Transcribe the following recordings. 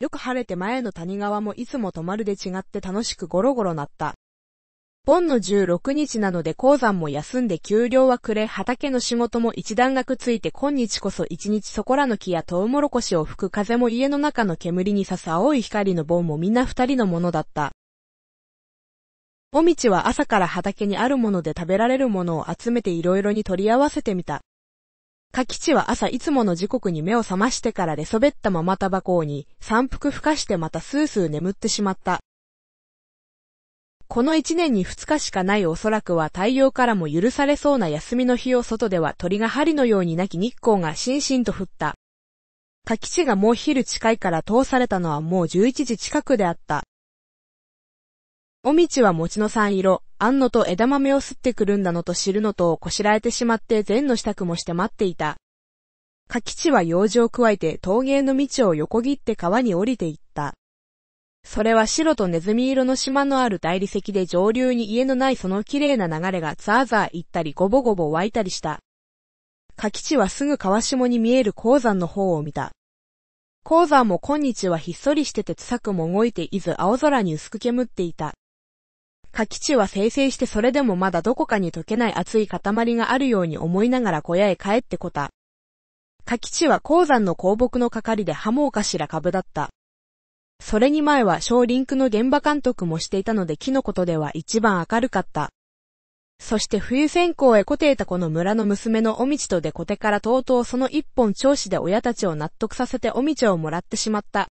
よく晴れて前の谷川もいつも泊まるで違って楽しくゴロゴロなった。盆の16日なので鉱山も休んで給料はくれ畑の仕事も一段落ついて今日こそ一日そこらの木やトウモロコシを吹く風も家の中の煙に刺す青い光の盆もみんな二人のものだった。おみちは朝から畑にあるもので食べられるものを集めていろいろに取り合わせてみた。キチは朝いつもの時刻に目を覚ましてからでそべったままタバコに、三服吹かしてまたスースー眠ってしまった。この一年に二日しかないおそらくは太陽からも許されそうな休みの日を外では鳥が針のようになき日光がしんしんと降った。キチがもう昼近いから通されたのはもう11時近くであった。おみちは餅の三色、あんのと枝豆をすってくるんだのと知るのとをこしらえてしまって善の支度もして待っていた。かちは用事を加えて陶芸の道を横切って川に降りていった。それは白とネズミ色の島のある大理石で上流に家のないその綺麗な流れがザーザー行ったりゴボゴボ湧いたりした。かちはすぐ川下に見える鉱山の方を見た。鉱山も今日はひっそりしててつさくも動いていず青空に薄く煙っていた。かき地は生成してそれでもまだどこかに溶けない熱い塊があるように思いながら小屋へ帰ってこた。かき地は鉱山の鉱木の係でハモかしら株だった。それに前は小リンクの現場監督もしていたので木のことでは一番明るかった。そして冬線香へこていたこの村の娘のおみちとでコテからとうとうその一本調子で親たちを納得させておみちをもらってしまった。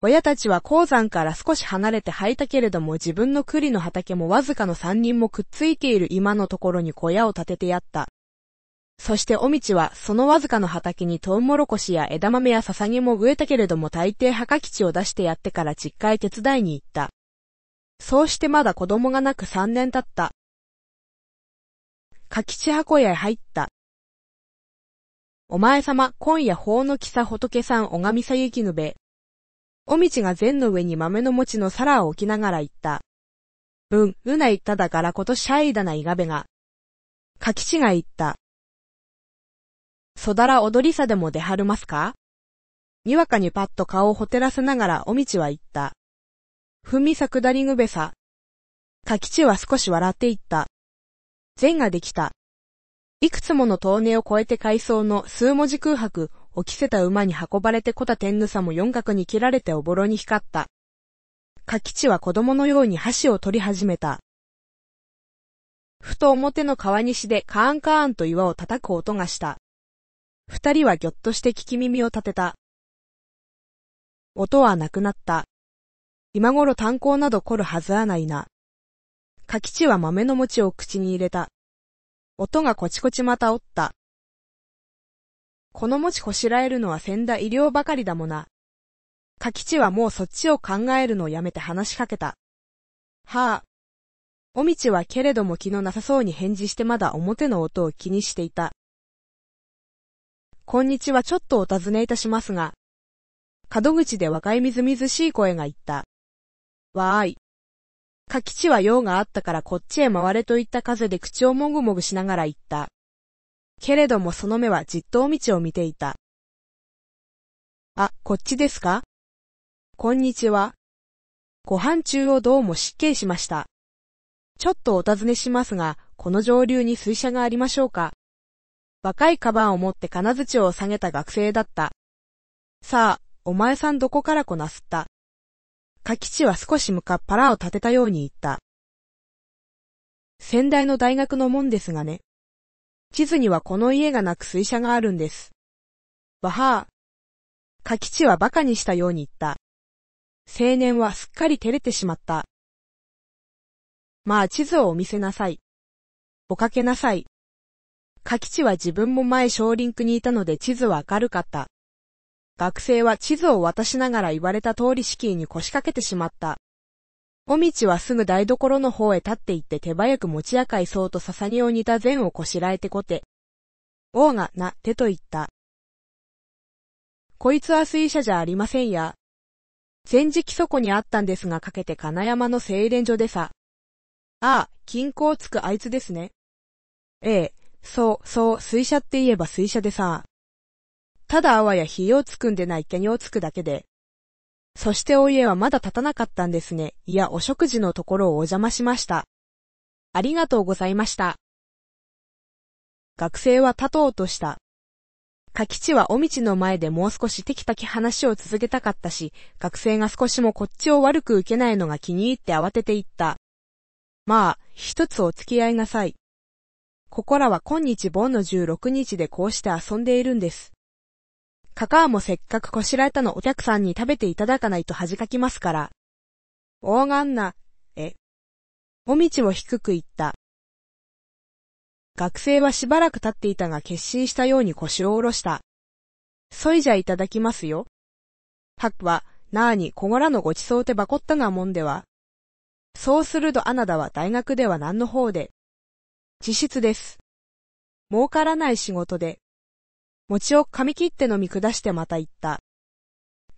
親たちは鉱山から少し離れて履いたけれども自分の栗の畑もわずかの三人もくっついている今のところに小屋を建ててやった。そしておみちはそのわずかの畑にトウモロコシや枝豆や笹ぎも植えたけれども大抵墓吉を出してやってから実家へ手伝いに行った。そうしてまだ子供がなく三年経った。柿吉箱屋へ入った。お前様、今夜法の木さ仏さんがみさゆきぬべ。おみちが禅の上に豆の餅の皿を置きながら言った。うん、うな言っただからことシャイだないがべが。かきちが言った。そだら踊りさでも出はるますかにわかにパッと顔をほてらせながらおみちは言った。ふみさくだりぐべさ。かきちは少し笑って言った。禅ができた。いくつもの峠を越えて階層の数文字空白起きせた馬に運ばれてこた天草も四角に切られておぼろに光った。かちは子供のように箸を取り始めた。ふと表の川西でカーンカーンと岩を叩く音がした。二人はぎょっとして聞き耳を立てた。音はなくなった。今頃炭鉱など来るはずはないな。かちは豆の餅を口に入れた。音がこちこちまたおった。このもちこしらえるのは先だ医療ばかりだもな。か地はもうそっちを考えるのをやめて話しかけた。はあ。おみちはけれども気のなさそうに返事してまだ表の音を気にしていた。こんにちはちょっとお尋ねいたしますが。角口で若いみずみずしい声が言った。わーい。か地は用があったからこっちへ回れといった風で口をもぐもぐしながら言った。けれどもその目はじっとお道を見ていた。あ、こっちですかこんにちは。ご飯中をどうも失敬しました。ちょっとお尋ねしますが、この上流に水車がありましょうか若いカバンを持って金槌を下げた学生だった。さあ、お前さんどこからこなすったカ吉は少し向かっ腹を立てたように言った。先代の大学のもんですがね。地図にはこの家がなく水車があるんです。バハー。カキチは馬鹿にしたように言った。青年はすっかり照れてしまった。まあ地図をお見せなさい。おかけなさい。カキチは自分も前小リンクにいたので地図は明るかった。学生は地図を渡しながら言われた通り敷居に腰掛けてしまった。おみちはすぐ台所の方へ立って行って手早く持ち赤いそうと笹にを似た禅をこしらえてこて。王が、な、手と言った。こいつは水車じゃありませんや。戦時基底にあったんですがかけて金山の精錬所でさ。ああ、金庫をつくあいつですね。ええ、そう、そう、水車って言えば水車でさ。ただあわや火をつくんでない毛にをつくだけで。そしてお家はまだ立たなかったんですね。いや、お食事のところをお邪魔しました。ありがとうございました。学生は立とうとした。か地はお道の前でもう少しテキパキ話を続けたかったし、学生が少しもこっちを悪く受けないのが気に入って慌てていった。まあ、一つお付き合いなさい。ここらは今日盆の16日でこうして遊んでいるんです。カカアもせっかくこしらえたのお客さんに食べていただかないと恥かきますから。大がんな、え。おみちを低く言った。学生はしばらく経っていたが決心したように腰を下ろした。そいじゃいただきますよ。はくは、なあにこごらのごちそうてばこったなもんでは。そうするとアナダは大学では何の方で。自室です。儲からない仕事で。餅を噛み切って飲み下してまた行った。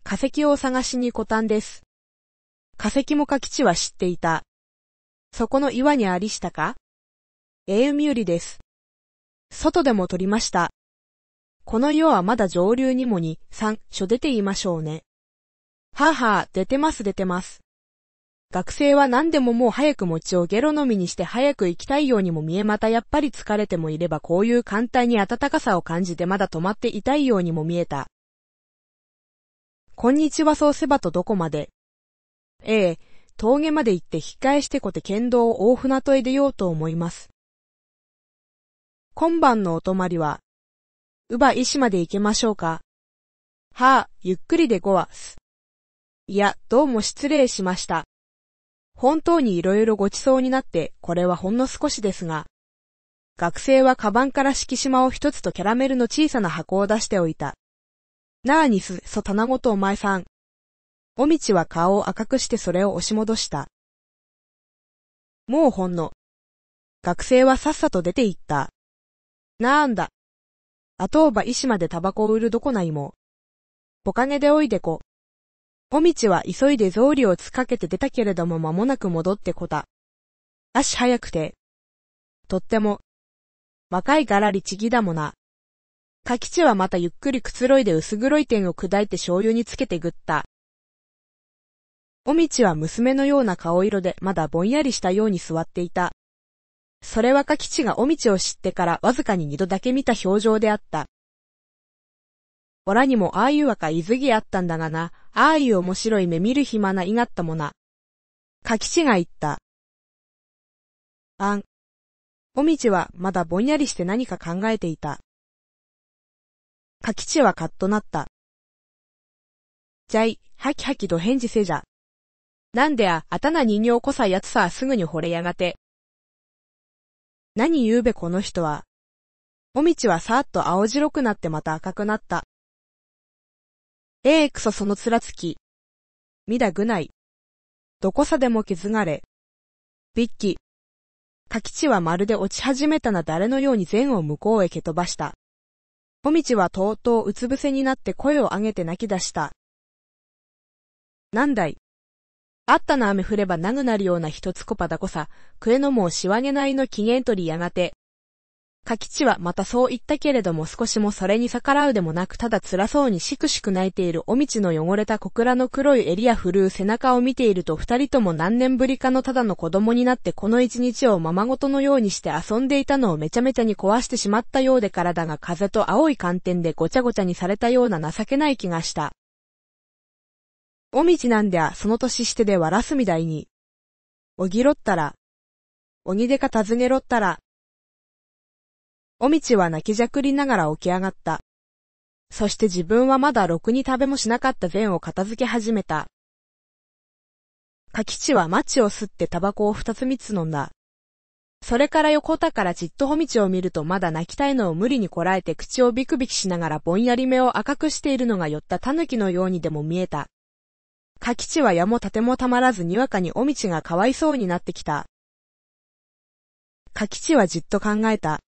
化石を探しに古丹です。化石もか吉は知っていた。そこの岩にありしたかうみよりです。外でも取りました。この量はまだ上流にもに、三、所出ていましょうね。はあはあ、出てます出てます。学生は何でももう早く餅をゲロのみにして早く行きたいようにも見えまたやっぱり疲れてもいればこういう簡単に暖かさを感じてまだ止まっていたいようにも見えた。こんにちはそうせばとどこまで。ええ、峠まで行って引き返してこて剣道を大船渡へ出ようと思います。今晩のお泊まりは、うば石まで行けましょうか。はあ、ゆっくりでごわす。いや、どうも失礼しました。本当に色々ごちそうになってこれはほんの少しですが、学生はカバンから敷島を一つとキャラメルの小さな箱を出しておいた。なあにす、そ棚ごとお前さん。おみちは顔を赤くしてそれを押し戻した。もうほんの。学生はさっさと出て行った。なんだ。後おば石までタバコを売るどこないも。お金でおいでこ。み道は急いで草履をつかけて出たけれども間もなく戻ってこた。足早くて。とっても。若いがらりちぎだもな。かちはまたゆっくりくつろいで薄黒い点を砕いて醤油につけてぐった。おみちは娘のような顔色でまだぼんやりしたように座っていた。それはかちがおみちを知ってからわずかに二度だけ見た表情であった。おらにもああいう若いずぎあったんだがな、ああいう面白い目見る暇ないがったもな。柿師が言った。あん。おみちはまだぼんやりして何か考えていた。柿師はカッとなった。じゃい、はきはきど返事せじゃ。なんであ、あたな人形こさやつさすぐに惚れやがて。何言うべこの人は。おみちはさーっと青白くなってまた赤くなった。ええー、くそそのつらつき。みだぐない。どこさでも気づがれ。びっき。かきちはまるで落ち始めたな誰のように善を向こうへ蹴飛ばした。小道はとうとううつ伏せになって声を上げて泣き出した。なんだい。あったな雨降ればなぐなるような一つこぱだこさ、くえのもうしわげないの機嫌取りやがて、柿地はまたそう言ったけれども少しもそれに逆らうでもなくただ辛そうにしくしく泣いているおみちの汚れた小倉の黒い襟や震う背中を見ていると二人とも何年ぶりかのただの子供になってこの一日をままごとのようにして遊んでいたのをめちゃめちゃに壊してしまったようで体が風と青い寒天でごちゃごちゃにされたような情けない気がした。おみちなんではその年してでわらすみたいに。おぎろったら。鬼でか尋ねろったら。おみちは泣きじゃくりながら起き上がった。そして自分はまだろくに食べもしなかった膳を片付け始めた。かちはマチを吸ってタバコを二つ三つ飲んだ。それから横田からじっとほみちを見るとまだ泣きたいのを無理にこらえて口をビクビクしながらぼんやり目を赤くしているのが寄った狸のようにでも見えた。かちはやもたてもたまらずにわかにおみちがかわいそうになってきた。かちはじっと考えた。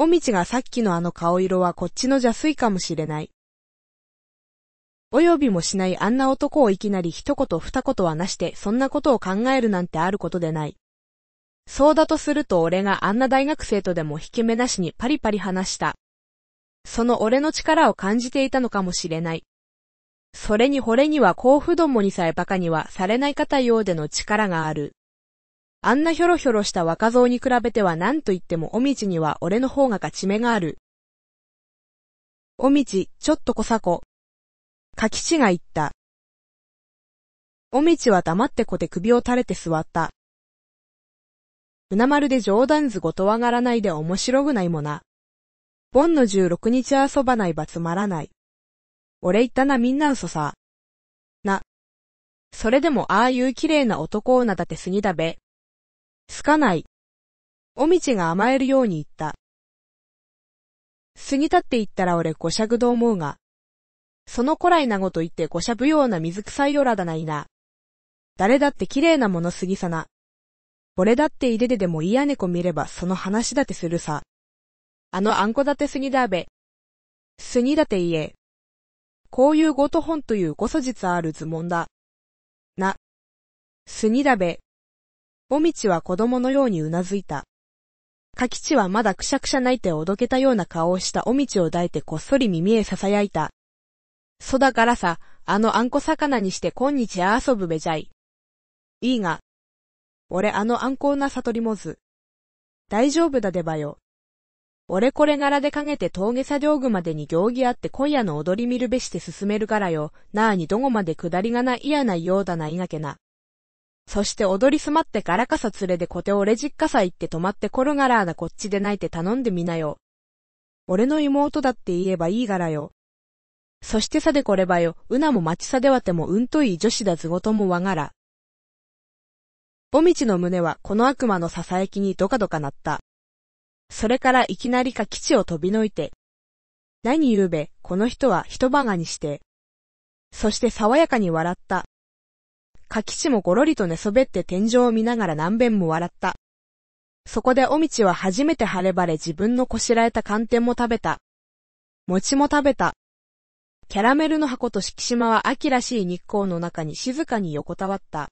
おみちがさっきのあの顔色はこっちの邪水かもしれない。およびもしないあんな男をいきなり一言二言はなして、そんなことを考えるなんてあることでない。そうだとすると俺があんな大学生とでも引け目なしにパリパリ話した。その俺の力を感じていたのかもしれない。それに惚れには甲府どもにさえ馬鹿にはされない方ようでの力がある。あんなひょろひょろした若造に比べては何と言ってもおみちには俺の方が勝ち目がある。おみち、ちょっと小さこ。かきちが言った。おみちは黙ってこて首を垂れて座った。うなまるで冗談ずごとわがらないで面白ぐないもな。盆の十六日遊ばないばつまらない。俺言ったなみんな嘘さ。な。それでもああいう綺麗な男をなだてすぎだべ。つかない。おみちが甘えるように言った。過ぎたって言ったら俺五尺と思うが。その古来なごと言って五尺ような水臭いよらだないな。誰だって綺麗なものすぎさな。俺だって入れででも嫌猫見ればその話だてするさ。あのあんこだてすぎだべ。すぎだて言え。こういうごと本というごじ実ある図んだ。な。すぎだべ。おみちは子供のようにうなずいた。かきちはまだくしゃくしゃ泣いておどけたような顔をしたおみちを抱いてこっそり耳へ囁いた。そだからさ、あのあんこ魚にして今日遊ぶべじゃい。いいが。俺あのあんこうな悟りもず。大丈夫だでばよ。俺これ柄でかげて峠作業具までに行儀あって今夜の踊り見るべして進めるからよ。なあにどこまで下りがないやないようだないがけな。そして踊りすまってガらかさ連れでコテ俺実家さ行って泊まってコロガラーなこっちで泣いて頼んでみなよ。俺の妹だって言えばいいがらよ。そしてさでこればよ、うなも町さではてもうんといい女子だずごともわがら。おみちの胸はこの悪魔の囁きにドカドカなった。それからいきなりか基地を飛びのいて。何言うべ、この人は人ばがにして。そして爽やかに笑った。柿地もごろりと寝そべって天井を見ながら何べんも笑った。そこでおみちは初めて晴れ晴れ自分のこしらえた寒天も食べた。餅も食べた。キャラメルの箱と敷島は秋らしい日光の中に静かに横たわった。